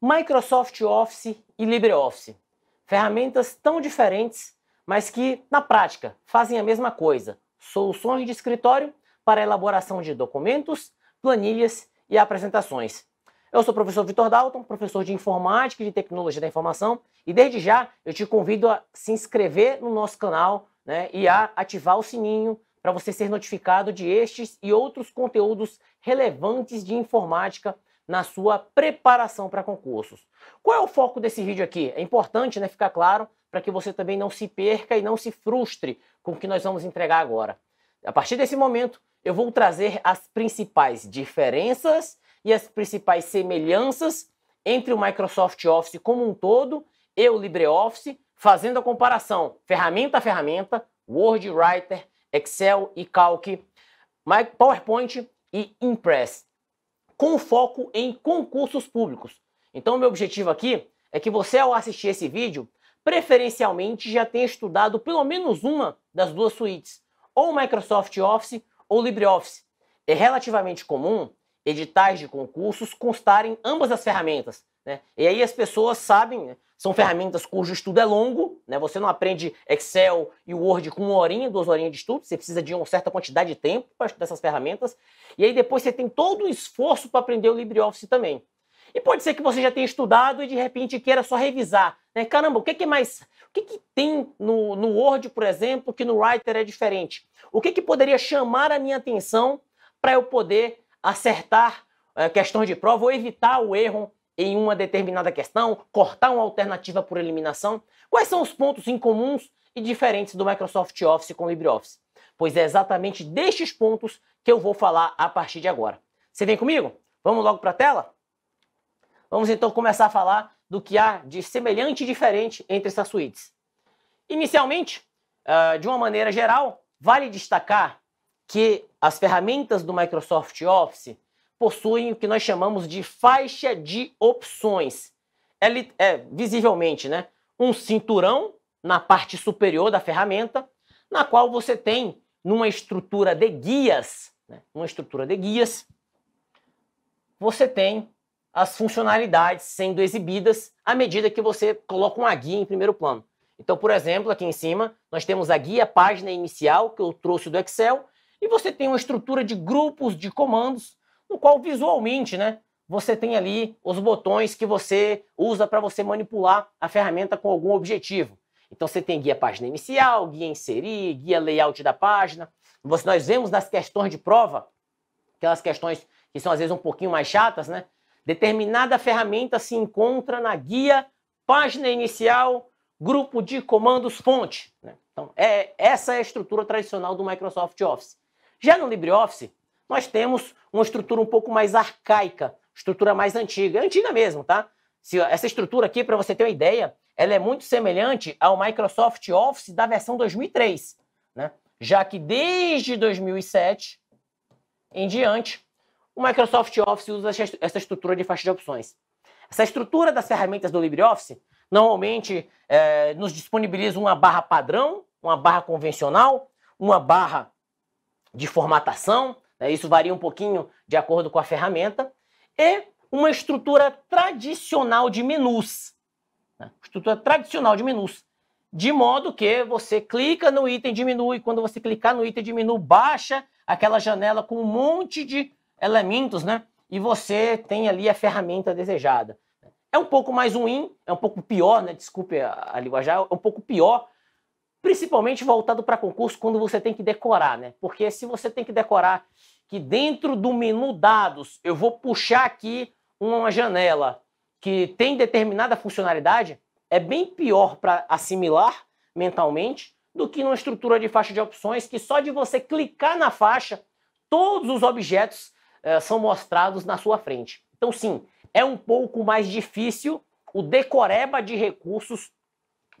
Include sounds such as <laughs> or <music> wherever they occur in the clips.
Microsoft Office e LibreOffice. Ferramentas tão diferentes, mas que, na prática, fazem a mesma coisa: soluções de escritório para elaboração de documentos, planilhas e apresentações. Eu sou o professor Vitor Dalton, professor de Informática e de Tecnologia da Informação, e desde já eu te convido a se inscrever no nosso canal né, e a ativar o sininho para você ser notificado de estes e outros conteúdos relevantes de informática na sua preparação para concursos. Qual é o foco desse vídeo aqui? É importante né, ficar claro para que você também não se perca e não se frustre com o que nós vamos entregar agora. A partir desse momento, eu vou trazer as principais diferenças e as principais semelhanças entre o Microsoft Office como um todo e o LibreOffice, fazendo a comparação ferramenta a ferramenta, Word, Writer, Excel e Calc, PowerPoint e Impress com foco em concursos públicos. Então, meu objetivo aqui é que você, ao assistir esse vídeo, preferencialmente já tenha estudado pelo menos uma das duas suítes, ou Microsoft Office ou LibreOffice. É relativamente comum editais de concursos constarem ambas as ferramentas. Né? E aí as pessoas sabem, né? são ferramentas cujo estudo é longo, né? você não aprende Excel e Word com uma horinha, duas horinhas de estudo, você precisa de uma certa quantidade de tempo para estudar essas ferramentas, e aí depois você tem todo o esforço para aprender o LibreOffice também. E pode ser que você já tenha estudado e de repente queira só revisar. Né? Caramba, o que, é mais. O que, que tem no, no Word, por exemplo, que no Writer é diferente? O que, que poderia chamar a minha atenção para eu poder acertar é, questões de prova ou evitar o erro em uma determinada questão, cortar uma alternativa por eliminação? Quais são os pontos em comuns e diferentes do Microsoft Office com LibreOffice? Pois é exatamente destes pontos que eu vou falar a partir de agora. Você vem comigo? Vamos logo para a tela? Vamos então começar a falar do que há de semelhante e diferente entre essas suítes. Inicialmente, ah, de uma maneira geral, vale destacar que as ferramentas do Microsoft Office possuem o que nós chamamos de faixa de opções. Ela é, é visivelmente, né, um cinturão na parte superior da ferramenta, na qual você tem numa estrutura de guias, né, uma estrutura de guias, você tem as funcionalidades sendo exibidas à medida que você coloca uma guia em primeiro plano. Então, por exemplo, aqui em cima, nós temos a guia página inicial que eu trouxe do Excel e você tem uma estrutura de grupos de comandos, no qual visualmente, né, você tem ali os botões que você usa para você manipular a ferramenta com algum objetivo. Então você tem guia página inicial, guia inserir, guia layout da página. Você, nós vemos nas questões de prova, aquelas questões que são às vezes um pouquinho mais chatas, né? Determinada ferramenta se encontra na guia página inicial, grupo de comandos fonte. Né? Então, é, essa é a estrutura tradicional do Microsoft Office. Já no LibreOffice, nós temos uma estrutura um pouco mais arcaica, estrutura mais antiga, é antiga mesmo, tá? Se, essa estrutura aqui, para você ter uma ideia, ela é muito semelhante ao Microsoft Office da versão 2003, né? Já que desde 2007 em diante, o Microsoft Office usa essa estrutura de faixa de opções. Essa estrutura das ferramentas do LibreOffice normalmente é, nos disponibiliza uma barra padrão, uma barra convencional, uma barra de formatação, né? isso varia um pouquinho de acordo com a ferramenta, e uma estrutura tradicional de menus. Né? Estrutura tradicional de menus. De modo que você clica no item, diminui, quando você clicar no item, diminui, baixa aquela janela com um monte de elementos, né? E você tem ali a ferramenta desejada. É um pouco mais ruim, é um pouco pior, né? Desculpe a, a linguajar, é um pouco pior principalmente voltado para concurso quando você tem que decorar, né? Porque se você tem que decorar que dentro do menu dados eu vou puxar aqui uma janela que tem determinada funcionalidade, é bem pior para assimilar mentalmente do que numa estrutura de faixa de opções que só de você clicar na faixa, todos os objetos eh, são mostrados na sua frente. Então sim, é um pouco mais difícil o decoreba de recursos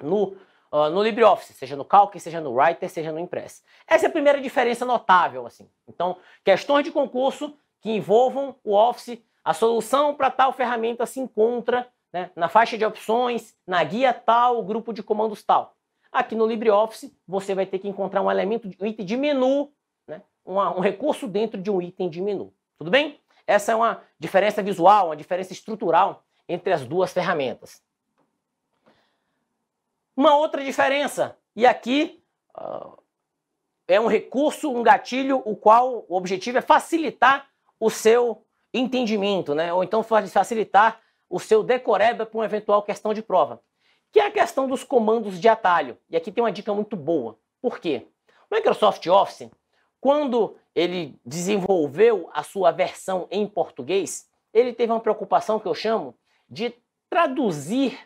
no uh, no LibreOffice, seja no Calc, seja no Writer, seja no Impress. Essa é a primeira diferença notável, assim. Então, questões de concurso que envolvam o Office, a solução para tal ferramenta se encontra né, na faixa de opções, na guia tal, grupo de comandos tal. Aqui no LibreOffice, você vai ter que encontrar um elemento, um item de menu, né, um recurso dentro de um item de menu. Tudo bem? Essa é uma diferença visual, uma diferença estrutural entre as duas ferramentas. Uma outra diferença, e aqui uh, é um recurso, um gatilho, o qual o objetivo é facilitar o seu entendimento, né? ou então facilitar o seu decoreba para uma eventual questão de prova, que é a questão dos comandos de atalho. E aqui tem uma dica muito boa. Por quê? O Microsoft Office, quando ele desenvolveu a sua versão em português, ele teve uma preocupação que eu chamo de traduzir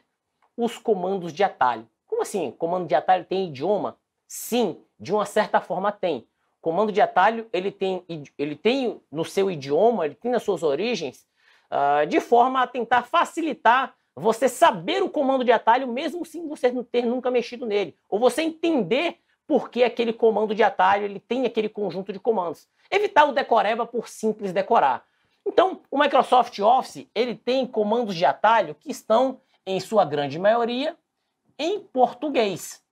os comandos de atalho. Como assim? Comando de atalho tem idioma? Sim, de uma certa forma tem. Comando de atalho, ele tem, ele tem no seu idioma, ele tem nas suas origens, uh, de forma a tentar facilitar você saber o comando de atalho mesmo sem você não ter nunca mexido nele, ou você entender por que aquele comando de atalho ele tem aquele conjunto de comandos. Evitar o decoreba por simples decorar. Então, o Microsoft Office ele tem comandos de atalho que estão, em sua grande maioria, em português.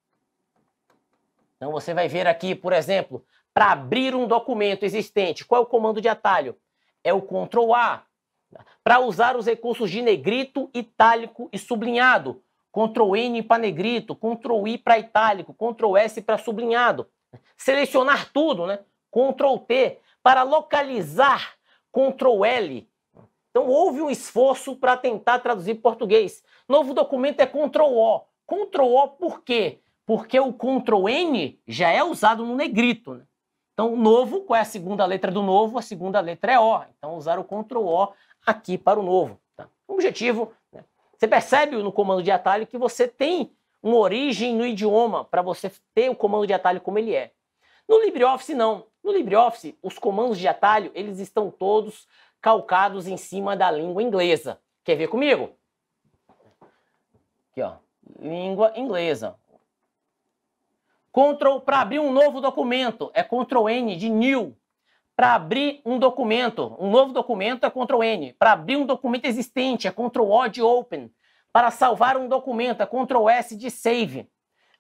Então você vai ver aqui, por exemplo, para abrir um documento existente, qual é o comando de atalho? É o Ctrl A. Para usar os recursos de negrito, itálico e sublinhado, Ctrl N para negrito, Ctrl I para itálico, Ctrl S para sublinhado. Selecionar tudo, né? Ctrl T para localizar, Ctrl L. Então houve um esforço para tentar traduzir português. Novo documento é Ctrl O. Ctrl O por quê? Porque o Ctrl N já é usado no negrito. Né? Então, novo, qual é a segunda letra do novo? A segunda letra é O. Então, usar o Ctrl O aqui para o novo. Tá? O objetivo, né? você percebe no comando de atalho que você tem uma origem no idioma para você ter o comando de atalho como ele é. No LibreOffice, não. No LibreOffice, os comandos de atalho, eles estão todos calcados em cima da língua inglesa. Quer ver comigo? Aqui, ó língua inglesa. Ctrl para abrir um novo documento é Ctrl N de new. Para abrir um documento, um novo documento é Ctrl N. Para abrir um documento existente é Ctrl O de open. Para salvar um documento é Ctrl S de save.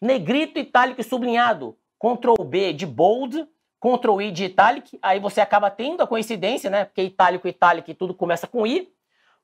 Negrito, itálico e sublinhado, Ctrl B de bold, Ctrl I de itálico, aí você acaba tendo a coincidência, né? Porque itálico, itálico e tudo começa com I.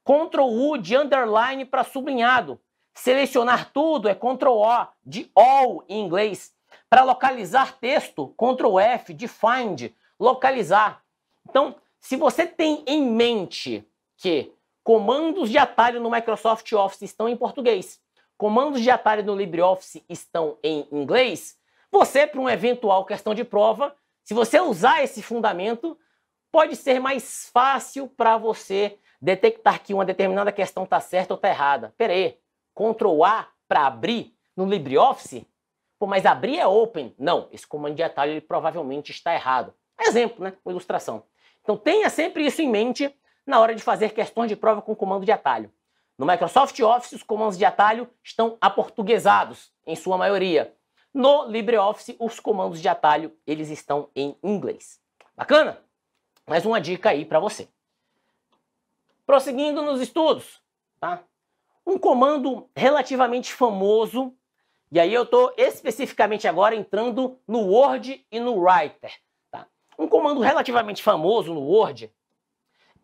Ctrl U de underline para sublinhado. Selecionar tudo é Ctrl O, de all em inglês. Para localizar texto, Ctrl F de find, localizar. Então, se você tem em mente que comandos de atalho no Microsoft Office estão em português, comandos de atalho no LibreOffice estão em inglês, você, para uma eventual questão de prova, se você usar esse fundamento, pode ser mais fácil para você detectar que uma determinada questão está certa ou está errada. Peraí, Ctrl A para abrir no LibreOffice? Pô, mas abrir é open. Não, esse comando de atalho ele provavelmente está errado. Exemplo, né? Uma ilustração. Então tenha sempre isso em mente na hora de fazer questões de prova com comando de atalho. No Microsoft Office, os comandos de atalho estão aportuguesados, em sua maioria. No LibreOffice, os comandos de atalho eles estão em inglês. Bacana? Mais uma dica aí para você. Prosseguindo nos estudos, tá? Um comando relativamente famoso, e aí eu estou especificamente agora entrando no Word e no Writer. Tá? Um comando relativamente famoso no Word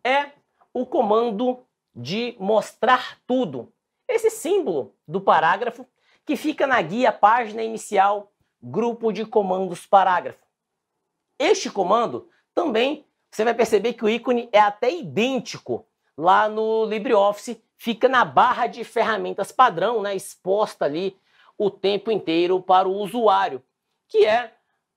é o comando de mostrar tudo. Esse símbolo do parágrafo que fica na guia página inicial, grupo de comandos parágrafo. Este comando também você vai perceber que o ícone é até idêntico lá no LibreOffice fica na barra de ferramentas padrão, né, exposta ali o tempo inteiro para o usuário, que é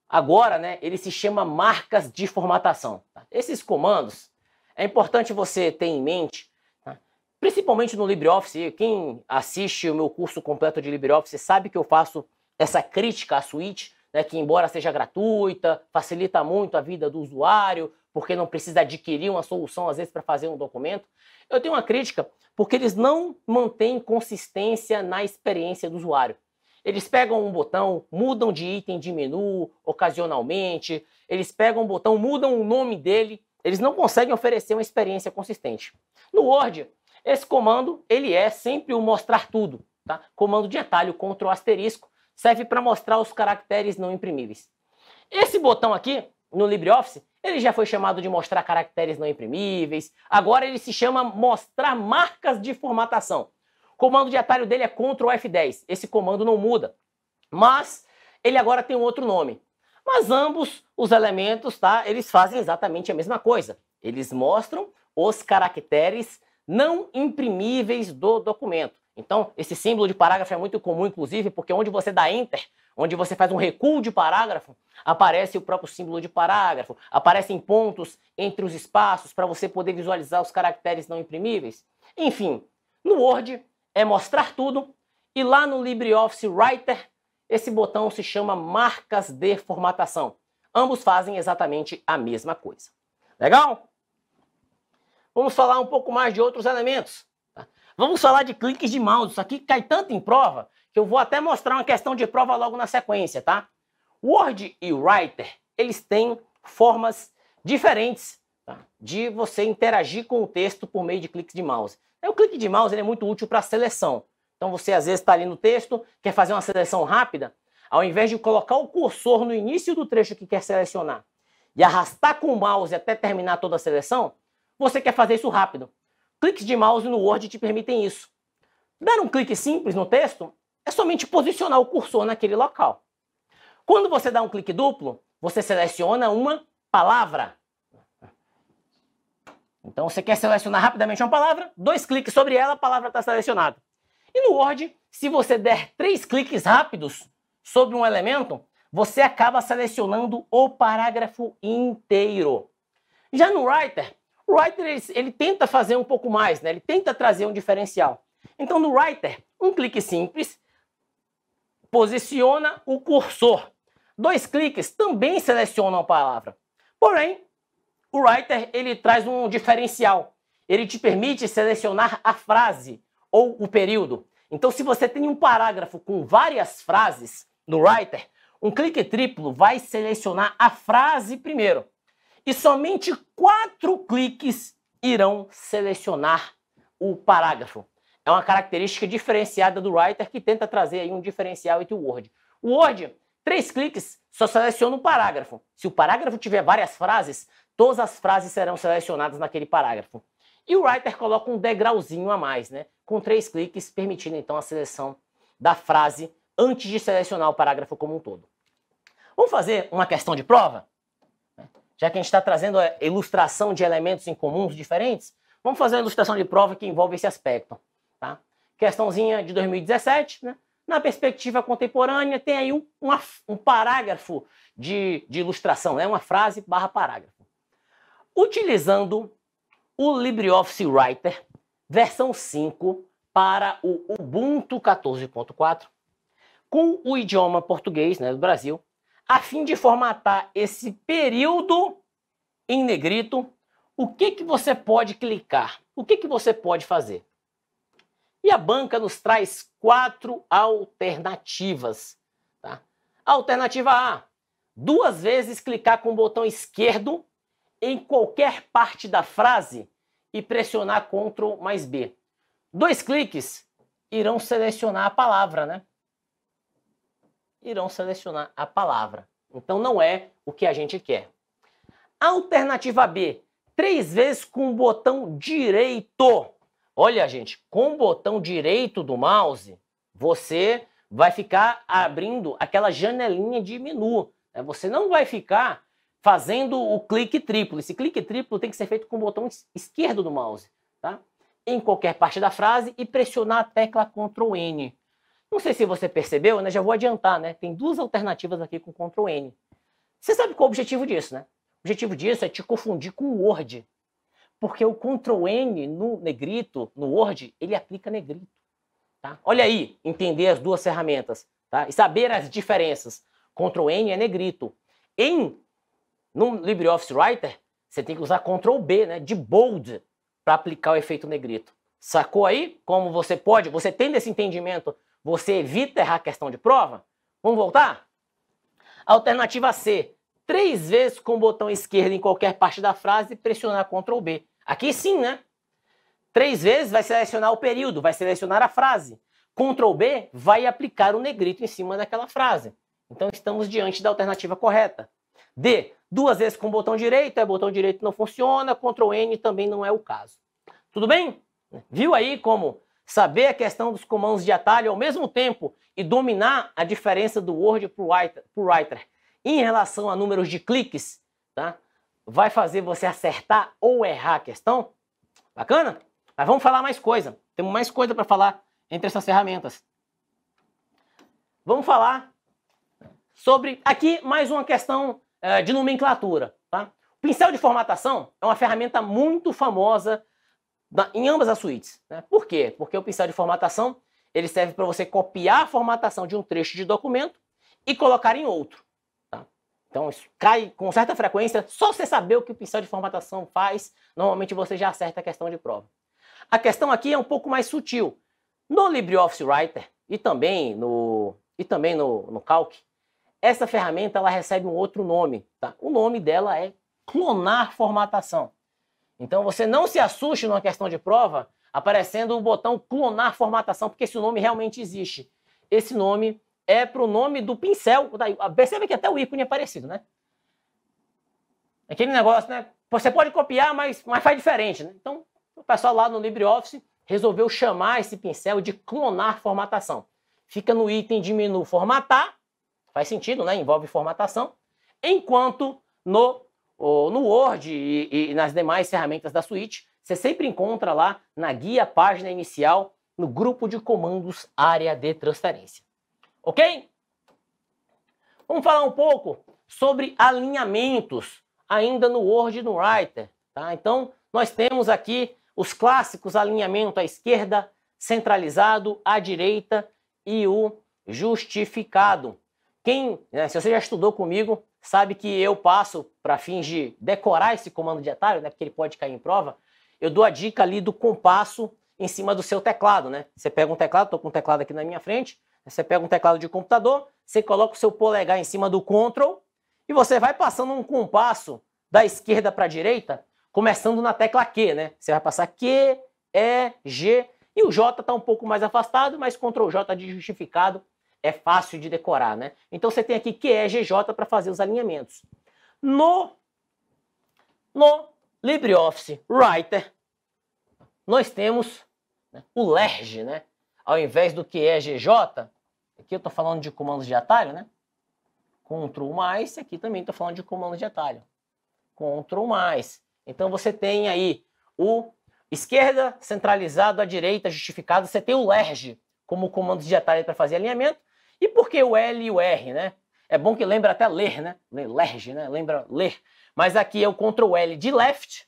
agora, né, ele se chama marcas de formatação. Tá? Esses comandos é importante você ter em mente, tá? principalmente no LibreOffice. Quem assiste o meu curso completo de LibreOffice sabe que eu faço essa crítica à suíte, né, que embora seja gratuita, facilita muito a vida do usuário, porque não precisa adquirir uma solução, às vezes, para fazer um documento. Eu tenho uma crítica porque eles não mantêm consistência na experiência do usuário. Eles pegam um botão, mudam de item de menu ocasionalmente, eles pegam um botão, mudam o nome dele, eles não conseguem oferecer uma experiência consistente. No Word, esse comando ele é sempre o mostrar tudo, tá? Comando de atalho Ctrl asterisco serve para mostrar os caracteres não imprimíveis. Esse botão aqui no LibreOffice ele já foi chamado de mostrar caracteres não imprimíveis, agora ele se chama mostrar marcas de formatação. O comando de atalho dele é Ctrl F10. Esse comando não muda, mas ele agora tem um outro nome. Mas ambos os elementos, tá? Eles fazem exatamente a mesma coisa. Eles mostram os caracteres não imprimíveis do documento. Então, esse símbolo de parágrafo é muito comum, inclusive, porque onde você dá Enter, onde você faz um recuo de parágrafo, aparece o próprio símbolo de parágrafo, aparecem pontos entre os espaços para você poder visualizar os caracteres não imprimíveis. Enfim, no Word é mostrar tudo e lá no LibreOffice Writer esse botão se chama marcas de formatação. Ambos fazem exatamente a mesma coisa. Legal? Vamos falar um pouco mais de outros elementos. Vamos falar de cliques de mouse. Isso aqui cai tanto em prova que eu vou até mostrar uma questão de prova logo na sequência, tá? Word e Writer, eles têm formas diferentes tá? de você interagir com o texto por meio de cliques de mouse. O clique de mouse é muito útil para seleção. Então você às vezes está ali no texto, quer fazer uma seleção rápida, ao invés de colocar o cursor no início do trecho que quer selecionar e arrastar com o mouse até terminar toda a seleção, você quer fazer isso rápido. Cliques de mouse no Word te permitem isso. Dar um clique simples no texto é somente posicionar o cursor naquele local. Quando você dá um clique duplo, você seleciona uma palavra. Então você quer selecionar rapidamente uma palavra, dois cliques sobre ela, a palavra está selecionada. E no Word, se você der três cliques rápidos sobre um elemento, você acaba selecionando o parágrafo inteiro. Já no Writer, o writer ele, ele, tenta fazer um pouco mais, né? ele tenta trazer um diferencial. Então, no writer, um clique simples posiciona o cursor. Dois cliques também selecionam a palavra. Porém, o writer ele traz um diferencial. Ele te permite selecionar a frase ou o período. Então, se você tem um parágrafo com várias frases no writer, um clique triplo vai selecionar a frase primeiro e somente quatro cliques irão selecionar o parágrafo. É uma característica diferenciada do Writer que tenta trazer aí um diferencial entre o Word. O Word, três cliques, só seleciona um parágrafo. Se o parágrafo tiver várias frases, todas as frases serão selecionadas naquele parágrafo. E o Writer coloca um degrauzinho a mais, né? Com três cliques, permitindo então a seleção da frase antes de selecionar o parágrafo como um todo. Vamos fazer uma questão de prova? Já que a gente está trazendo a ilustração de elementos em comuns diferentes, vamos fazer uma ilustração de prova que envolve esse aspecto. Tá? Questãozinha de 2017, né? Na perspectiva contemporânea, tem aí um, um parágrafo de, de ilustração, né? uma frase barra parágrafo. Utilizando o LibreOffice Writer, versão 5, para o Ubuntu 14.4, com o idioma português né, do Brasil, a fim de formatar esse período em negrito, o que, que você pode clicar? O que, que você pode fazer? E a banca nos traz quatro alternativas. Tá? Alternativa A: duas vezes clicar com o botão esquerdo em qualquer parte da frase e pressionar Ctrl mais B. Dois cliques irão selecionar a palavra, né? irão selecionar a palavra. Então não é o que a gente quer. Alternativa B, três vezes com o botão direito. Olha, gente, com o botão direito do mouse, você vai ficar abrindo aquela janelinha de menu. Né? Você não vai ficar fazendo o clique triplo. Esse clique triplo tem que ser feito com o botão esquerdo do mouse, tá? Em qualquer parte da frase e pressionar a tecla Ctrl N. Não sei se você percebeu, né? Já vou adiantar, né? Tem duas alternativas aqui com Ctrl N. Você sabe qual é o objetivo disso, né? O objetivo disso é te confundir com o Word. Porque o Ctrl N no negrito, no Word, ele aplica negrito. Tá? Olha aí, entender as duas ferramentas tá? e saber as diferenças. Ctrl N é negrito. Em no LibreOffice Writer, você tem que usar Ctrl B, né, de bold, para aplicar o efeito negrito. Sacou aí como você pode? Você tem esse entendimento você evita errar a questão de prova? Vamos voltar? Alternativa C. Três vezes com o botão esquerdo em qualquer parte da frase e pressionar Ctrl B. Aqui sim, né? Três vezes vai selecionar o período, vai selecionar a frase. Ctrl B vai aplicar o negrito em cima daquela frase. Então estamos diante da alternativa correta. D. Duas vezes com o botão direito, é botão direito não funciona, Ctrl N também não é o caso. Tudo bem? Viu aí como Saber a questão dos comandos de atalho ao mesmo tempo e dominar a diferença do Word para o writer, em relação a números de cliques, tá? vai fazer você acertar ou errar a questão? Bacana? Mas vamos falar mais coisa. Temos mais coisa para falar entre essas ferramentas. Vamos falar sobre aqui mais uma questão uh, de nomenclatura. Tá? O pincel de formatação é uma ferramenta muito famosa na, em ambas as suítes. Né? Por quê? Porque o pincel de formatação ele serve para você copiar a formatação de um trecho de documento e colocar em outro. Tá? Então isso cai com certa frequência, só você saber o que o pincel de formatação faz, normalmente você já acerta a questão de prova. A questão aqui é um pouco mais sutil. No LibreOffice Writer e também no, e também no, no Calc, essa ferramenta ela recebe um outro nome. Tá? O nome dela é clonar formatação. Então você não se assuste numa questão de prova aparecendo o botão clonar formatação, porque esse nome realmente existe. Esse nome é para o nome do pincel. Percebe que até o ícone é parecido, né? Aquele negócio, né? Você pode copiar, mas, mas faz diferente, né? Então, o pessoal lá no LibreOffice resolveu chamar esse pincel de clonar formatação. Fica no item de menu formatar, faz sentido, né? Envolve formatação. Enquanto no no Word e, e nas demais ferramentas da suíte, você sempre encontra lá na guia, página inicial, no grupo de comandos área de transferência. Ok? Vamos falar um pouco sobre alinhamentos ainda no Word e no Writer. Tá? Então, nós temos aqui os clássicos alinhamento à esquerda, centralizado, à direita e o justificado. Quem, né, se você já estudou comigo sabe que eu passo para fins de decorar esse comando dietário, né, porque ele pode cair em prova, eu dou a dica ali do compasso em cima do seu teclado, né? Você pega um teclado, tô com um teclado aqui na minha frente, você pega um teclado de computador, você coloca o seu polegar em cima do control e você vai passando um compasso da esquerda para a direita, começando na tecla Q, né? Você vai passar Q, E, G e o J está um pouco mais afastado, mas Ctrl J de tá justificado é fácil de decorar, né? Então você tem aqui que é GJ para fazer os alinhamentos. No, no LibreOffice Writer, nós temos né, o LERJ, né? Ao invés do que é GJ, aqui eu estou falando de comandos de atalho, né? Ctrl mais, aqui também estou falando de comandos de atalho. Ctrl mais. Então você tem aí o esquerda centralizado, à direita justificado, você tem o LERJ como comandos de atalho para fazer alinhamento, e por que o L e o R, né? É bom que lembra até ler, né? Lerge, né? Lembra ler. Mas aqui é o Ctrl L de left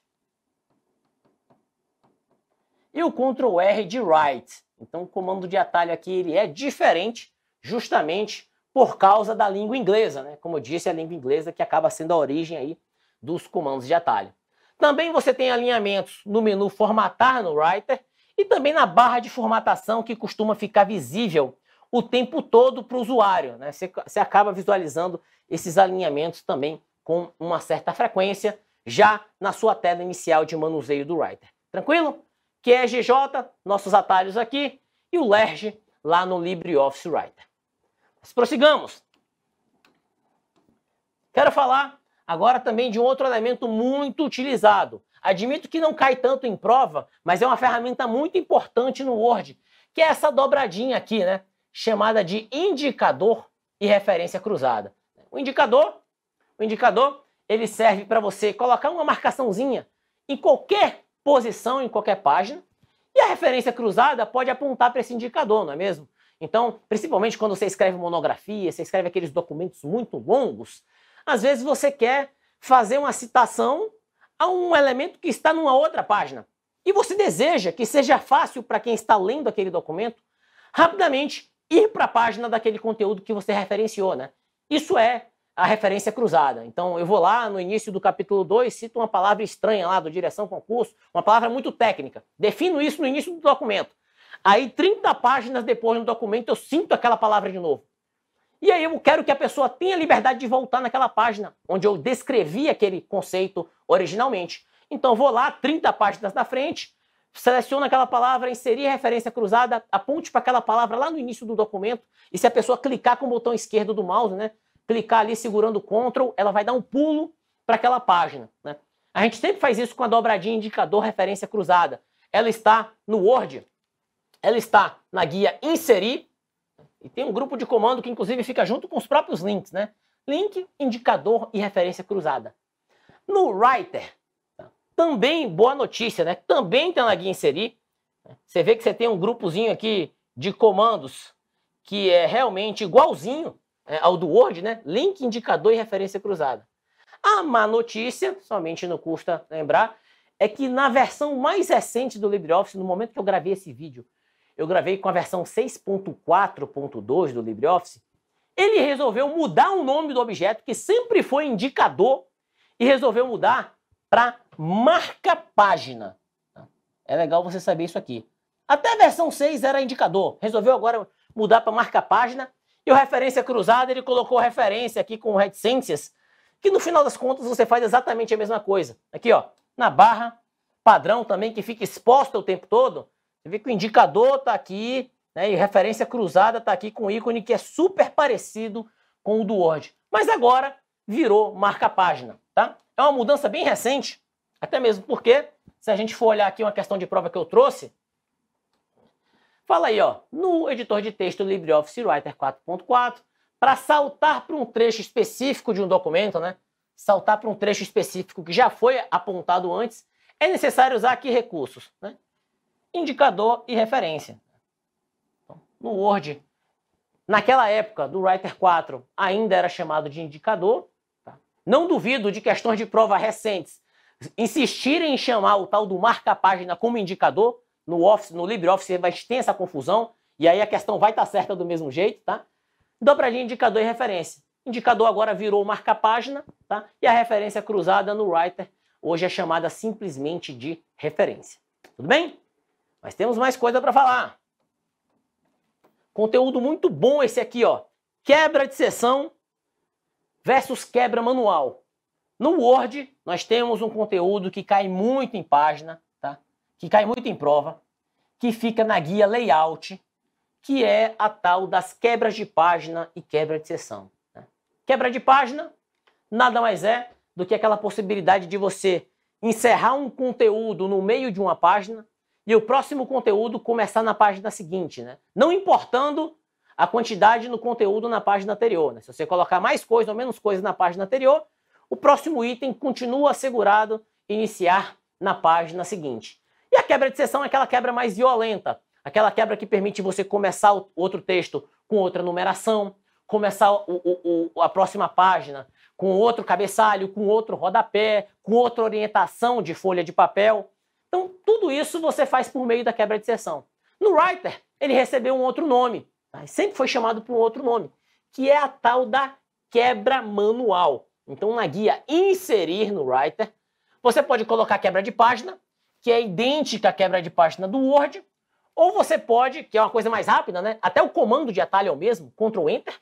e o Ctrl R de right. Então o comando de atalho aqui ele é diferente justamente por causa da língua inglesa, né? Como eu disse, é a língua inglesa que acaba sendo a origem aí dos comandos de atalho. Também você tem alinhamentos no menu formatar no Writer e também na barra de formatação que costuma ficar visível o tempo todo para o usuário. Né? Você, você acaba visualizando esses alinhamentos também com uma certa frequência, já na sua tela inicial de manuseio do Writer. Tranquilo? Que é GJ, nossos atalhos aqui, e o LERJ lá no LibreOffice Writer. Mas prossigamos. Quero falar agora também de um outro elemento muito utilizado. Admito que não cai tanto em prova, mas é uma ferramenta muito importante no Word, que é essa dobradinha aqui, né? chamada de indicador e referência cruzada. O indicador, o indicador, ele serve para você colocar uma marcaçãozinha em qualquer posição, em qualquer página, e a referência cruzada pode apontar para esse indicador, não é mesmo? Então, principalmente quando você escreve monografia, você escreve aqueles documentos muito longos, às vezes você quer fazer uma citação a um elemento que está numa outra página. E você deseja que seja fácil para quem está lendo aquele documento rapidamente ir para a página daquele conteúdo que você referenciou, né? Isso é a referência cruzada. Então, eu vou lá no início do capítulo 2, cito uma palavra estranha lá do direção concurso, uma palavra muito técnica. Defino isso no início do documento. Aí, 30 páginas depois no documento, eu sinto aquela palavra de novo. E aí eu quero que a pessoa tenha liberdade de voltar naquela página onde eu descrevi aquele conceito originalmente. Então, vou lá 30 páginas na frente, seleciona aquela palavra, inserir referência cruzada, aponte para aquela palavra lá no início do documento, e se a pessoa clicar com o botão esquerdo do mouse, né, clicar ali segurando o Ctrl, ela vai dar um pulo para aquela página. Né? A gente sempre faz isso com a dobradinha indicador referência cruzada. Ela está no Word, ela está na guia inserir, e tem um grupo de comando que inclusive fica junto com os próprios links, né? Link, indicador e referência cruzada. No Writer, também, boa notícia, né? Também tem na guia inserir. Né? Você vê que você tem um grupozinho aqui de comandos que é realmente igualzinho né, ao do Word, né? Link, indicador e referência cruzada. A má notícia, somente não custa lembrar, é que na versão mais recente do LibreOffice, no momento que eu gravei esse vídeo, eu gravei com a versão 6.4.2 do LibreOffice, ele resolveu mudar o nome do objeto que sempre foi indicador e resolveu mudar para marca página. É legal você saber isso aqui. Até a versão 6 era indicador. Resolveu agora mudar para marca página. E o referência cruzada, ele colocou referência aqui com reticências, que no final das contas você faz exatamente a mesma coisa. Aqui, ó, na barra, padrão também que fica exposta o tempo todo. Você vê que o indicador está aqui, né, e referência cruzada está aqui com o ícone que é super parecido com o do Word. Mas agora virou marca página, tá? É uma mudança bem recente, até mesmo porque, se a gente for olhar aqui uma questão de prova que eu trouxe, fala aí, ó, no editor de texto LibreOffice Writer 4.4, para saltar para um trecho específico de um documento, né? Saltar para um trecho específico que já foi apontado antes, é necessário usar aqui recursos, né? Indicador e referência. Então, no Word, naquela época do Writer 4, ainda era chamado de indicador, não duvido de questões de prova recentes insistirem em chamar o tal do marca-página como indicador. No Office, no LibreOffice, vai ter essa confusão. E aí a questão vai estar tá certa do mesmo jeito, tá? Dá para Dobradinha indicador e referência. Indicador agora virou marca-página, tá? E a referência cruzada no Writer hoje é chamada simplesmente de referência. Tudo bem? Mas temos mais coisa para falar. Conteúdo muito bom esse aqui, ó. Quebra de sessão versus quebra manual. No Word, nós temos um conteúdo que cai muito em página, tá? que cai muito em prova, que fica na guia layout, que é a tal das quebras de página e quebra de sessão. Né? Quebra de página nada mais é do que aquela possibilidade de você encerrar um conteúdo no meio de uma página e o próximo conteúdo começar na página seguinte, né? Não importando a quantidade no conteúdo na página anterior. Né? Se você colocar mais coisa ou menos coisa na página anterior, o próximo item continua assegurado iniciar na página seguinte. E a quebra de sessão é aquela quebra mais violenta, aquela quebra que permite você começar outro texto com outra numeração, começar o, o, o, a próxima página com outro cabeçalho, com outro rodapé, com outra orientação de folha de papel. Então, tudo isso você faz por meio da quebra de sessão. No Writer, ele recebeu um outro nome, Sempre foi chamado por um outro nome, que é a tal da quebra manual. Então, na guia Inserir no Writer, você pode colocar quebra de página, que é idêntica à quebra de página do Word, ou você pode, que é uma coisa mais rápida, né? Até o comando de atalho é o mesmo, Ctrl Enter,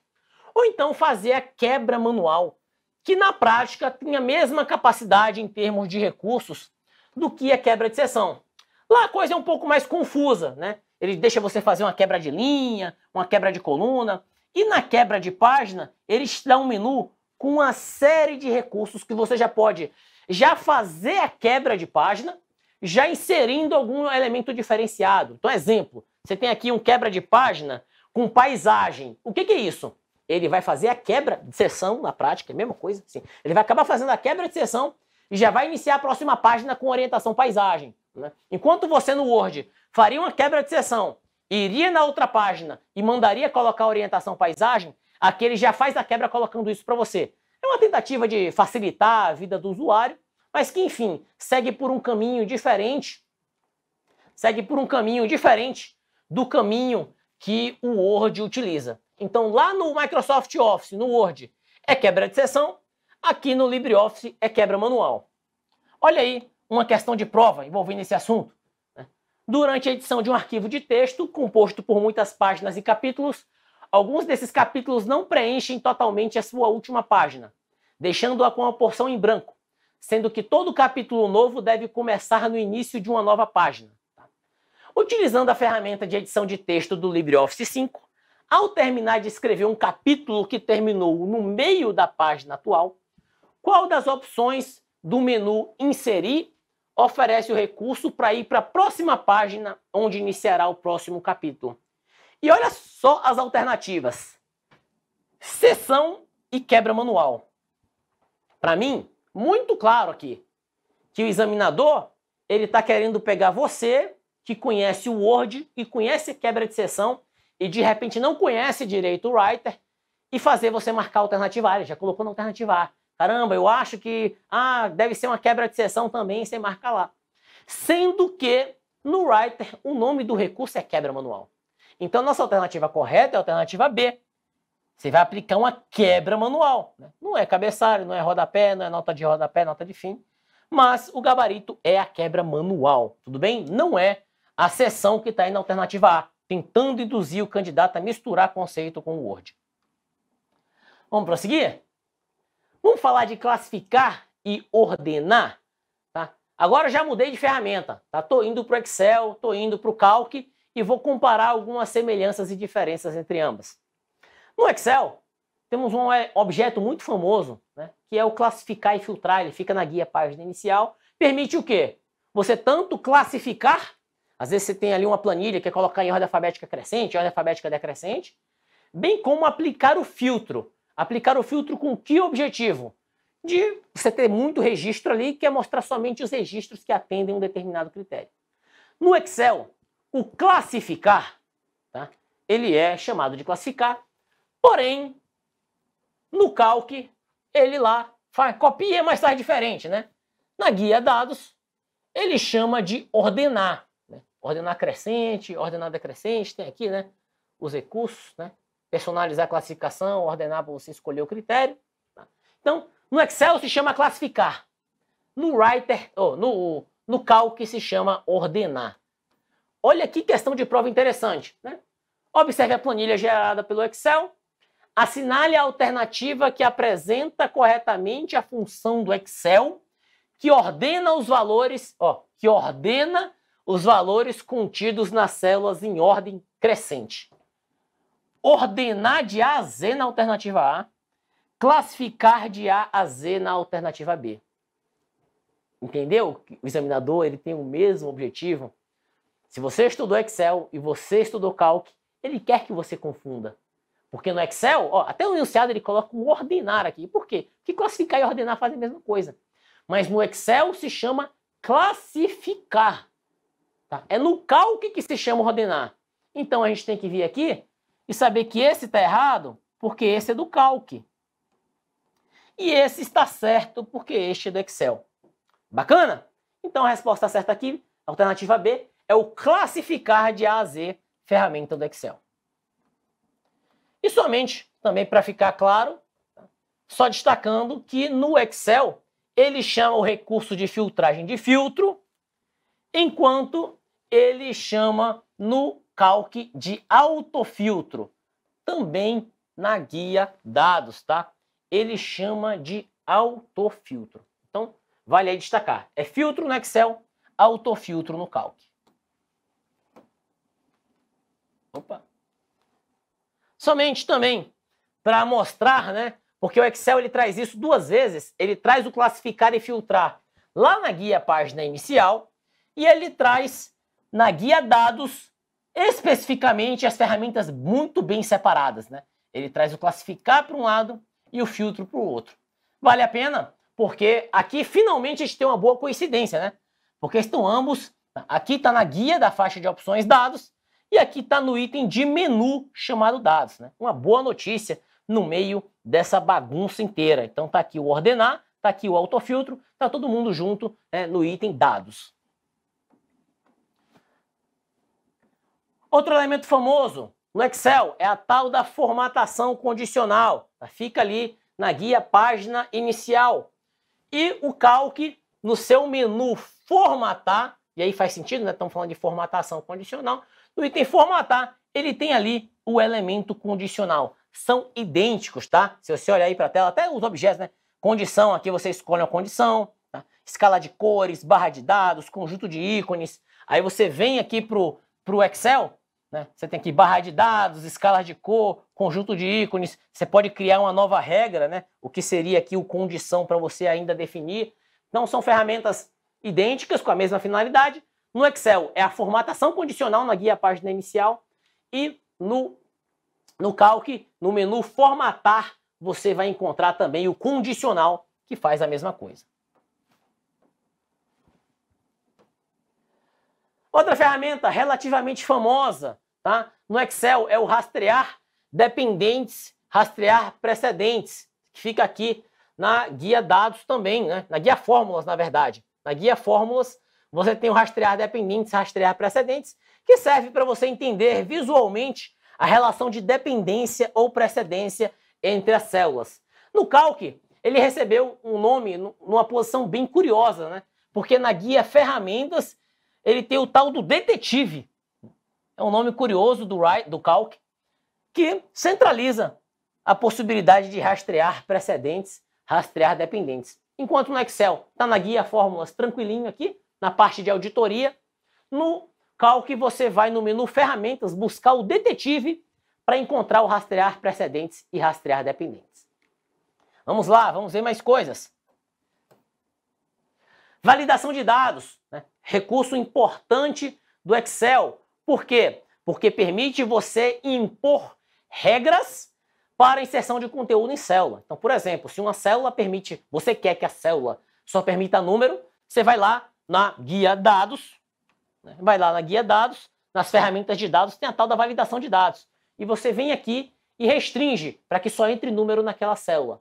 ou então fazer a quebra manual, que na prática tem a mesma capacidade em termos de recursos do que a quebra de sessão. Lá a coisa é um pouco mais confusa, né? ele deixa você fazer uma quebra de linha, uma quebra de coluna. E na quebra de página, eles dão um menu com uma série de recursos que você já pode já fazer a quebra de página, já inserindo algum elemento diferenciado. Então, exemplo, você tem aqui um quebra de página com paisagem. O que, que é isso? Ele vai fazer a quebra de sessão na prática, é a mesma coisa. Ele vai acabar fazendo a quebra de sessão e já vai iniciar a próxima página com orientação paisagem. Né? Enquanto você no Word faria uma quebra de sessão, iria na outra página e mandaria colocar a orientação paisagem, aqui ele já faz a quebra colocando isso para você. É uma tentativa de facilitar a vida do usuário, mas que, enfim, segue por um caminho diferente, segue por um caminho diferente do caminho que o Word utiliza. Então, lá no Microsoft Office, no Word, é quebra de sessão, aqui no LibreOffice é quebra manual. Olha aí uma questão de prova envolvendo esse assunto. Né? Durante a edição de um arquivo de texto, composto por muitas páginas e capítulos, alguns desses capítulos não preenchem totalmente a sua última página, deixando-a com uma porção em branco, sendo que todo capítulo novo deve começar no início de uma nova página. Tá? Utilizando a ferramenta de edição de texto do LibreOffice 5, ao terminar de escrever um capítulo que terminou no meio da página atual, qual das opções do menu Inserir oferece o recurso para ir para a próxima página, onde iniciará o próximo capítulo. E olha só as alternativas: sessão e quebra manual. Para mim, muito claro aqui que o examinador ele está querendo pegar você que conhece o Word e conhece quebra de sessão e de repente não conhece direito o Writer e fazer você marcar a alternativa A. Ele já colocou na alternativa A. Caramba, eu acho que ah, deve ser uma quebra de sessão também, você marca lá. Sendo que no writer o nome do recurso é quebra manual. Então nossa alternativa correta é a alternativa B. Você vai aplicar uma quebra manual. Né? Não é cabeçalho, não é rodapé, não é nota de rodapé, nota de fim. Mas o gabarito é a quebra manual, tudo bem? Não é a sessão que está aí na alternativa A, tentando induzir o candidato a misturar conceito com o Word. Vamos prosseguir? Vamos falar de classificar e ordenar? Tá? Agora já mudei de ferramenta. Tá? Tô indo para o Excel, tô indo para o Calc e vou comparar algumas semelhanças e diferenças entre ambas. No Excel, temos um é, objeto muito famoso, né, que é o classificar e filtrar. Ele fica na guia página inicial. Permite o quê? Você tanto classificar, às vezes você tem ali uma planilha que é colocar em ordem alfabética crescente, ordem alfabética decrescente, bem como aplicar o filtro. Aplicar o filtro com que objetivo? De você ter muito registro ali, que é mostrar somente os registros que atendem um determinado critério. No Excel, o classificar, tá? ele é chamado de classificar, porém, no Calc, ele lá faz, copia, mas faz diferente, né? Na guia dados, ele chama de ordenar. Né? Ordenar crescente, ordenar decrescente, tem aqui, né? Os recursos, né? personalizar a classificação, ordenar para você escolher o critério. Tá? Então, no Excel se chama classificar. No Writer, oh, no, no Calc se chama ordenar. Olha que questão de prova interessante. Né? Observe a planilha gerada pelo Excel. Assinale a alternativa que apresenta corretamente a função do Excel que ordena os valores, ó, que ordena os valores contidos nas células em ordem crescente ordenar de A a Z na alternativa A, classificar de A a Z na alternativa B. Entendeu? O examinador ele tem o mesmo objetivo. Se você estudou Excel e você estudou Calc, ele quer que você confunda. Porque no Excel, ó, até no enunciado ele coloca um ordenar aqui. Por quê? Porque classificar e ordenar fazem a mesma coisa. Mas no Excel se chama classificar. Tá? É no Calc que se chama ordenar. Então a gente tem que vir aqui e saber que esse está errado porque esse é do calque. E esse está certo porque este é do Excel. Bacana? Então a resposta certa aqui, alternativa B, é o classificar de A a Z, ferramenta do Excel. E somente, também para ficar claro, só destacando que no Excel ele chama o recurso de filtragem de filtro, enquanto ele chama no calque de autofiltro, também na guia dados, tá? Ele chama de autofiltro. Então, vale aí destacar. É filtro no Excel, autofiltro no calc. Opa. Somente também para mostrar, né? Porque o Excel ele traz isso duas vezes. Ele traz o classificar e filtrar lá na guia página inicial e ele traz na guia dados especificamente as ferramentas muito bem separadas, né? Ele traz o classificar para um lado e o filtro para o outro. Vale a pena, porque aqui finalmente a gente tem uma boa coincidência, né? Porque estão ambos, aqui está na guia da faixa de opções dados e aqui está no item de menu chamado dados, né? Uma boa notícia no meio dessa bagunça inteira. Então tá aqui o ordenar, tá aqui o autofiltro, tá todo mundo junto né, no item dados. Outro elemento famoso no Excel é a tal da formatação condicional. Fica ali na guia página inicial. E o calque no seu menu formatar, e aí faz sentido, né? Estamos falando de formatação condicional. No item formatar, ele tem ali o elemento condicional. São idênticos, tá? Se você olhar aí para a tela, até os objetos, né? Condição, aqui você escolhe uma condição, tá? escala de cores, barra de dados, conjunto de ícones. Aí você vem aqui para o Excel, né? Você tem aqui barra de dados, escalas de cor, conjunto de ícones. Você pode criar uma nova regra, né? o que seria aqui o condição para você ainda definir. Não são ferramentas idênticas com a mesma finalidade. No Excel é a formatação condicional na guia página inicial e no, no Calc, no menu formatar, você vai encontrar também o condicional que faz a mesma coisa. Outra ferramenta relativamente famosa Tá? No Excel é o rastrear dependentes, rastrear precedentes, que fica aqui na guia dados também, né? na guia fórmulas, na verdade. Na guia fórmulas, você tem o rastrear dependentes, rastrear precedentes, que serve para você entender visualmente a relação de dependência ou precedência entre as células. No Calc, ele recebeu um nome numa posição bem curiosa, né? Porque na guia ferramentas, ele tem o tal do detetive, é um nome curioso do, do Calc, que centraliza a possibilidade de rastrear precedentes, rastrear dependentes. Enquanto no Excel está na guia fórmulas tranquilinho aqui, na parte de auditoria, no Calc você vai no menu ferramentas buscar o detetive para encontrar o rastrear precedentes e rastrear dependentes. Vamos lá, vamos ver mais coisas. Validação de dados, né? recurso importante do Excel por quê? Porque permite você impor regras para inserção de conteúdo em célula. Então, por exemplo, se uma célula permite, você quer que a célula só permita número, você vai lá na guia dados, né? vai lá na guia dados, nas ferramentas de dados tem a tal da validação de dados. E você vem aqui e restringe para que só entre número naquela célula.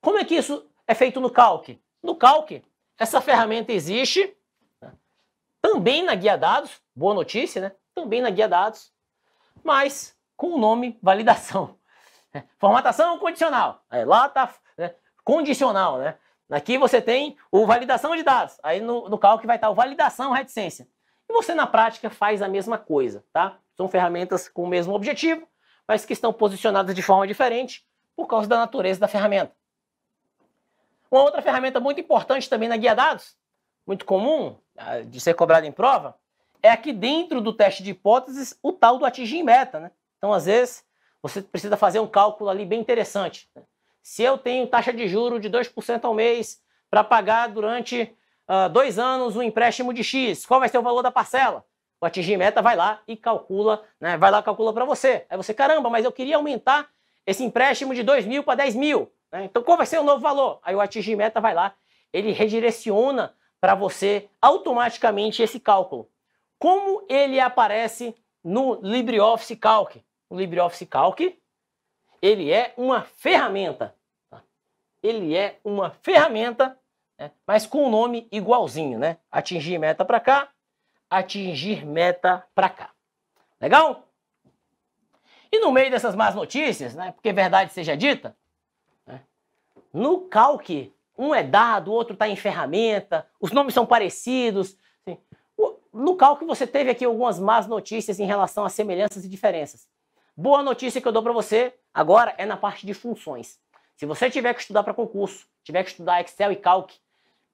Como é que isso é feito no Calc? No Calc, essa ferramenta existe né? também na guia dados, boa notícia, né? também na guia dados, mas com o nome validação. <laughs> É, formatação condicional. É, lá está né, condicional, né? Aqui você tem o validação de dados. Aí no, no cálculo vai estar o validação reticência. E você na prática faz a mesma coisa, tá? São ferramentas com o mesmo objetivo, mas que estão posicionadas de forma diferente por causa da natureza da ferramenta. Uma outra ferramenta muito importante também na guia dados, muito comum de ser cobrada em prova, é aqui dentro do teste de hipóteses o tal do atingir meta, né? Então, às vezes, você precisa fazer um cálculo ali bem interessante. Né? Se eu tenho taxa de juro de 2% ao mês para pagar durante uh, dois anos um empréstimo de X, qual vai ser o valor da parcela? O atingir meta vai lá e calcula, né? Vai lá e calcula para você. Aí você, caramba, mas eu queria aumentar esse empréstimo de 2 mil para 10 mil. Né? Então, qual vai ser o novo valor? Aí o atingir meta vai lá, ele redireciona para você automaticamente esse cálculo como ele aparece no LibreOffice Calc. O LibreOffice Calc, ele é uma ferramenta. Tá? Ele é uma ferramenta, né? mas com o um nome igualzinho, né? Atingir meta para cá, atingir meta para cá. Legal? E no meio dessas más notícias, né? Porque verdade seja dita, né? no Calc um é dado, o outro está em ferramenta, os nomes são parecidos, no cálculo você teve aqui algumas más notícias em relação a semelhanças e diferenças. Boa notícia que eu dou para você agora é na parte de funções. Se você tiver que estudar para concurso, tiver que estudar Excel e Calc,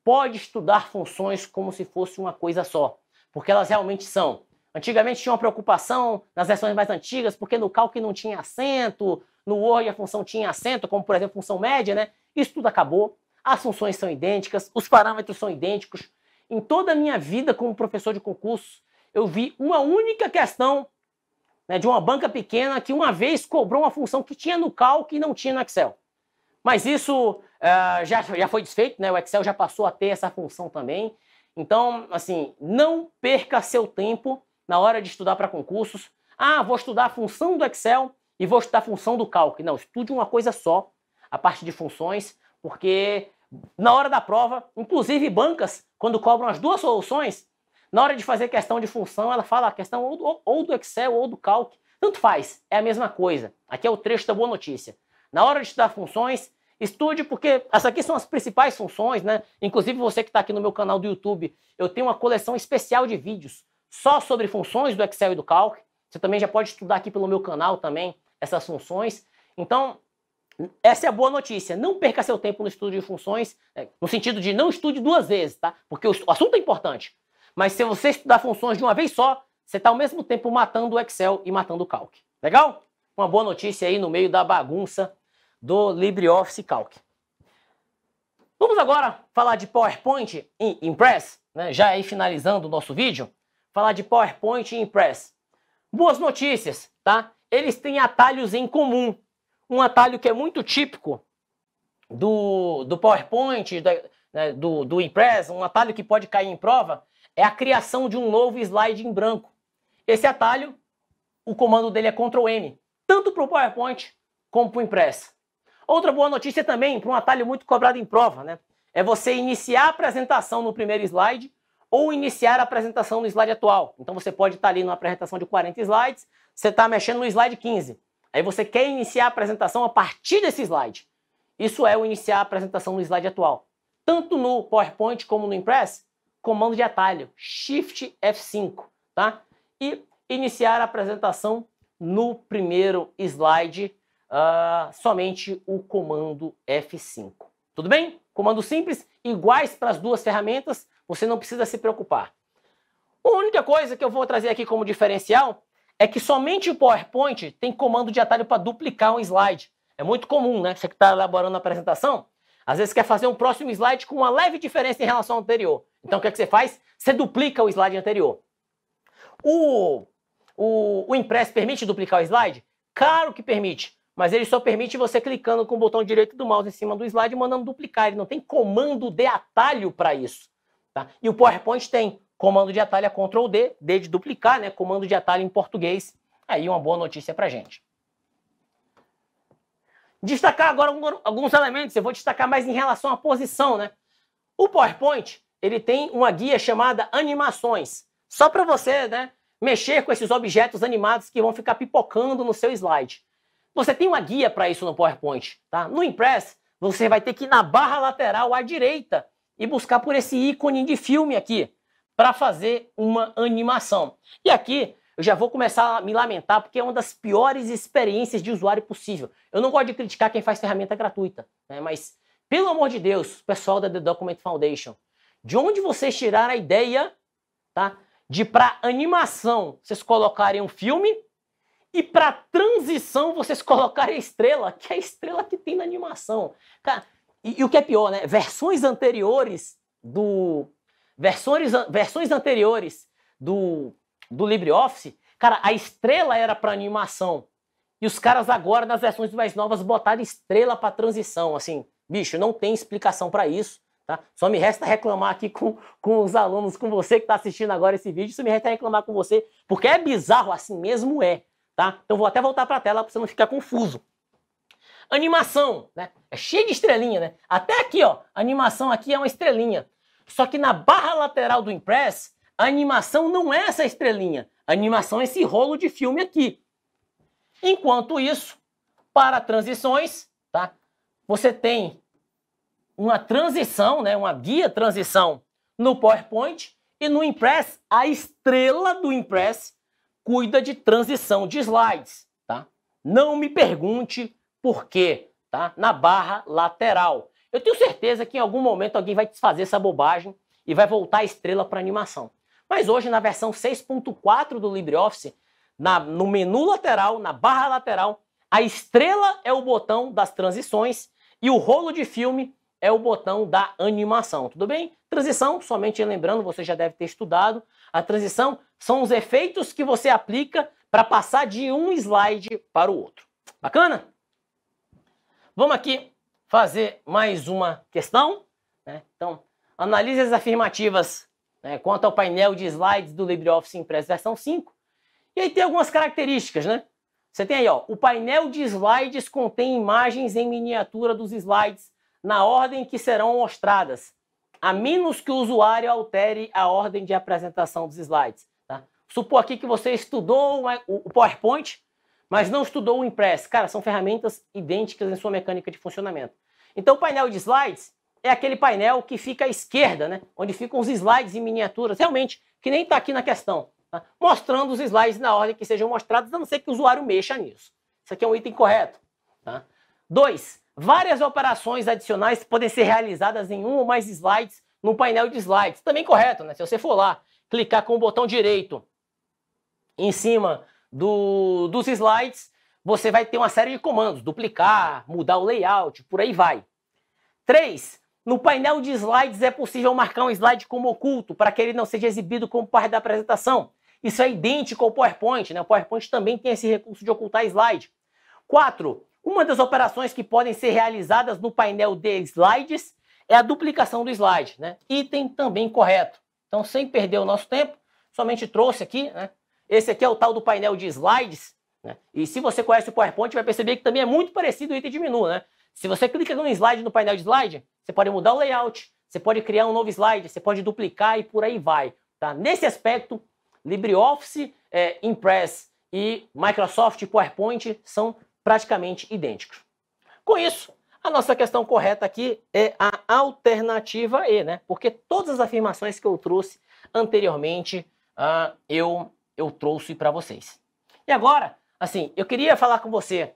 pode estudar funções como se fosse uma coisa só, porque elas realmente são. Antigamente tinha uma preocupação nas versões mais antigas, porque no Calc não tinha acento, no Word a função tinha acento, como por exemplo função média, né? Isso tudo acabou. As funções são idênticas, os parâmetros são idênticos, em toda a minha vida como professor de concurso, eu vi uma única questão né, de uma banca pequena que uma vez cobrou uma função que tinha no Calc e não tinha no Excel. Mas isso uh, já, já foi desfeito, né? o Excel já passou a ter essa função também. Então, assim, não perca seu tempo na hora de estudar para concursos. Ah, vou estudar a função do Excel e vou estudar a função do Calc. Não, estude uma coisa só, a parte de funções, porque na hora da prova, inclusive bancas, quando cobram as duas soluções, na hora de fazer questão de função, ela fala a questão ou do, ou do Excel ou do Calc. Tanto faz, é a mesma coisa. Aqui é o trecho da boa notícia. Na hora de estudar funções, estude porque essas aqui são as principais funções, né? Inclusive você que está aqui no meu canal do YouTube, eu tenho uma coleção especial de vídeos só sobre funções do Excel e do Calc. Você também já pode estudar aqui pelo meu canal também essas funções. Então, essa é a boa notícia. Não perca seu tempo no estudo de funções, é, no sentido de não estude duas vezes, tá? Porque o assunto é importante. Mas se você estudar funções de uma vez só, você está ao mesmo tempo matando o Excel e matando o Calc. Legal? Uma boa notícia aí no meio da bagunça do LibreOffice Calc. Vamos agora falar de PowerPoint e Impress, né? já aí finalizando o nosso vídeo. Falar de PowerPoint e Impress. Boas notícias, tá? Eles têm atalhos em comum um atalho que é muito típico do, do PowerPoint, da, né, do, do Impress, um atalho que pode cair em prova, é a criação de um novo slide em branco. Esse atalho, o comando dele é Ctrl M, tanto para o PowerPoint como para o Impress. Outra boa notícia também, para um atalho muito cobrado em prova, né? É você iniciar a apresentação no primeiro slide ou iniciar a apresentação no slide atual. Então você pode estar tá ali numa apresentação de 40 slides, você está mexendo no slide 15. Aí você quer iniciar a apresentação a partir desse slide. Isso é o iniciar a apresentação no slide atual. Tanto no PowerPoint como no Impress, comando de atalho, Shift F5, tá? E iniciar a apresentação no primeiro slide, uh, somente o comando F5. Tudo bem? Comando simples, iguais para as duas ferramentas, você não precisa se preocupar. A única coisa que eu vou trazer aqui como diferencial é que somente o PowerPoint tem comando de atalho para duplicar um slide. É muito comum, né? Você que está elaborando a apresentação, às vezes quer fazer um próximo slide com uma leve diferença em relação ao anterior. Então o que, é que você faz? Você duplica o slide anterior. O, o, o impresso permite duplicar o slide? Claro que permite, mas ele só permite você clicando com o botão direito do mouse em cima do slide e mandando duplicar. Ele não tem comando de atalho para isso. Tá? E o PowerPoint tem comando de atalho é Ctrl D, D de duplicar, né? Comando de atalho em português. Aí uma boa notícia para gente. Destacar agora alguns elementos, eu vou destacar mais em relação à posição, né? O PowerPoint, ele tem uma guia chamada animações, só para você, né, mexer com esses objetos animados que vão ficar pipocando no seu slide. Você tem uma guia para isso no PowerPoint, tá? No Impress, você vai ter que ir na barra lateral à direita e buscar por esse ícone de filme aqui para fazer uma animação. E aqui eu já vou começar a me lamentar porque é uma das piores experiências de usuário possível. Eu não gosto de criticar quem faz ferramenta gratuita, né? mas pelo amor de Deus, pessoal da The Document Foundation, de onde vocês tiraram a ideia tá, de para animação vocês colocarem um filme e para transição vocês colocarem a estrela, que é a estrela que tem na animação. Cara, e, e o que é pior, né? Versões anteriores do versões, versões anteriores do, do LibreOffice, cara, a estrela era para animação. E os caras agora, nas versões mais novas, botaram estrela para transição. Assim, bicho, não tem explicação para isso. Tá? Só me resta reclamar aqui com, com os alunos, com você que está assistindo agora esse vídeo. Só me resta reclamar com você, porque é bizarro, assim mesmo é. Tá? Então vou até voltar para a tela para você não ficar confuso. Animação, né? É cheio de estrelinha, né? Até aqui, ó, animação aqui é uma estrelinha. Só que na barra lateral do Impress, a animação não é essa estrelinha. A animação é esse rolo de filme aqui. Enquanto isso, para transições, tá? Você tem uma transição, né, uma guia transição no PowerPoint e no Impress, a estrela do Impress cuida de transição de slides, tá? Não me pergunte por quê, tá? Na barra lateral. Eu tenho certeza que em algum momento alguém vai desfazer essa bobagem e vai voltar a estrela para animação. Mas hoje, na versão 6.4 do LibreOffice, na, no menu lateral, na barra lateral, a estrela é o botão das transições e o rolo de filme é o botão da animação, tudo bem? Transição, somente lembrando, você já deve ter estudado, a transição são os efeitos que você aplica para passar de um slide para o outro. Bacana? Vamos aqui fazer mais uma questão. Né? Então, analise as afirmativas né, quanto ao painel de slides do LibreOffice Impress versão 5. E aí tem algumas características, né? Você tem aí, ó, o painel de slides contém imagens em miniatura dos slides na ordem que serão mostradas, a menos que o usuário altere a ordem de apresentação dos slides. Tá? Supor aqui que você estudou o PowerPoint, mas não estudou o Impress. Cara, são ferramentas idênticas em sua mecânica de funcionamento. Então, o painel de slides é aquele painel que fica à esquerda, né? onde ficam os slides em miniaturas, realmente, que nem está aqui na questão, tá? mostrando os slides na ordem que sejam mostrados, a não ser que o usuário mexa nisso. Isso aqui é um item correto. Tá? Dois, várias operações adicionais podem ser realizadas em um ou mais slides no painel de slides. Também correto, né? Se você for lá, clicar com o botão direito em cima do, dos slides, você vai ter uma série de comandos, duplicar, mudar o layout, por aí vai. 3. No painel de slides é possível marcar um slide como oculto para que ele não seja exibido como parte da apresentação. Isso é idêntico ao PowerPoint, né? O PowerPoint também tem esse recurso de ocultar slide. 4. Uma das operações que podem ser realizadas no painel de slides é a duplicação do slide, né? Item também correto. Então, sem perder o nosso tempo, somente trouxe aqui, né? Esse aqui é o tal do painel de slides. Né? E se você conhece o PowerPoint, vai perceber que também é muito parecido o item de menu. Né? Se você clica no slide no painel de slide, você pode mudar o layout, você pode criar um novo slide, você pode duplicar e por aí vai. Tá? Nesse aspecto, LibreOffice, é, Impress e Microsoft PowerPoint são praticamente idênticos. Com isso, a nossa questão correta aqui é a alternativa E, né? Porque todas as afirmações que eu trouxe anteriormente, uh, eu eu trouxe para vocês. E agora, assim, eu queria falar com você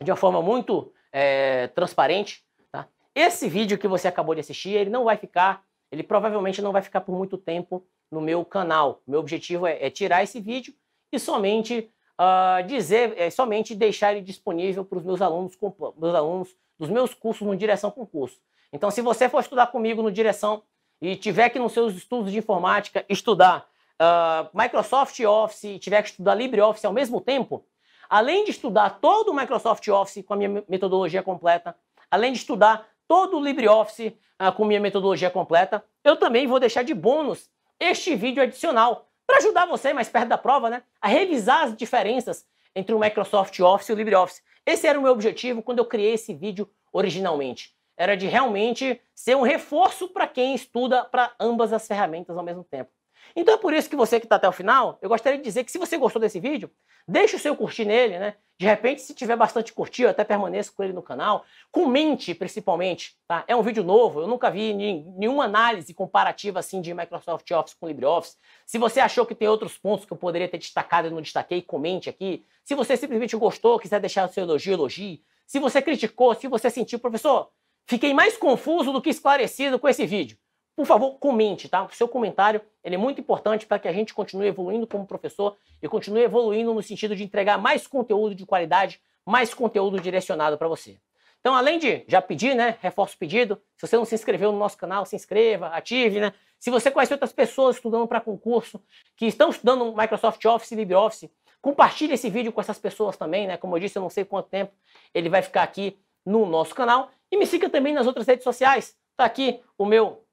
de uma forma muito é, transparente. Tá? Esse vídeo que você acabou de assistir, ele não vai ficar, ele provavelmente não vai ficar por muito tempo no meu canal. Meu objetivo é, é tirar esse vídeo e somente uh, dizer, é, somente deixar ele disponível para os meus alunos, meus alunos dos meus cursos no Direção Concurso. Então, se você for estudar comigo no Direção e tiver que nos seus estudos de informática estudar ah, Microsoft Office e tiver que estudar LibreOffice ao mesmo tempo, além de estudar todo o Microsoft Office com a minha metodologia completa, além de estudar todo o LibreOffice uh, com minha metodologia completa, eu também vou deixar de bônus este vídeo adicional para ajudar você mais perto da prova, né, a revisar as diferenças entre o Microsoft Office e o LibreOffice. Esse era o meu objetivo quando eu criei esse vídeo originalmente. Era de realmente ser um reforço para quem estuda para ambas as ferramentas ao mesmo tempo. Então é por isso que você que está até o final, eu gostaria de dizer que se você gostou desse vídeo, deixe o seu curtir nele, né? De repente, se tiver bastante curtir, eu até permaneço com ele no canal. Comente, principalmente, tá? É um vídeo novo, eu nunca vi nenhuma análise comparativa assim de Microsoft Office com LibreOffice. Se você achou que tem outros pontos que eu poderia ter destacado e não destaquei, comente aqui. Se você simplesmente gostou, quiser deixar o seu elogio, elogie. Se você criticou, se você sentiu, professor, fiquei mais confuso do que esclarecido com esse vídeo. Por favor, comente, tá? O seu comentário ele é muito importante para que a gente continue evoluindo como professor e continue evoluindo no sentido de entregar mais conteúdo de qualidade, mais conteúdo direcionado para você. Então, além de já pedir, né? Reforço o pedido. Se você não se inscreveu no nosso canal, se inscreva, ative, né? Se você conhece outras pessoas estudando para concurso, que estão estudando Microsoft Office e LibreOffice, compartilhe esse vídeo com essas pessoas também, né? Como eu disse, eu não sei quanto tempo ele vai ficar aqui no nosso canal. E me siga também nas outras redes sociais. Tá aqui o meu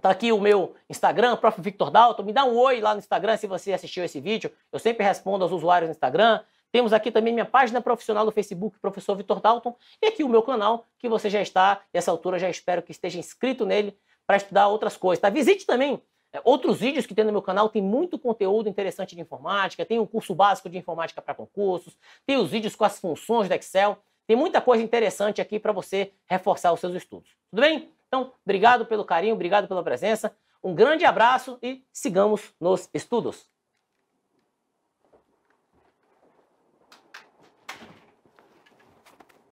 Tá aqui o meu Instagram, Prof. Victor Dalton. Me dá um oi lá no Instagram se você assistiu esse vídeo. Eu sempre respondo aos usuários no Instagram. Temos aqui também minha página profissional no Facebook, Professor Victor Dalton. E aqui o meu canal, que você já está, nessa altura, já espero que esteja inscrito nele para estudar outras coisas. Tá? Visite também é, outros vídeos que tem no meu canal, tem muito conteúdo interessante de informática, tem um curso básico de informática para concursos, tem os vídeos com as funções do Excel, tem muita coisa interessante aqui para você reforçar os seus estudos. Tudo bem? Então, obrigado pelo carinho, obrigado pela presença. Um grande abraço e sigamos nos estudos.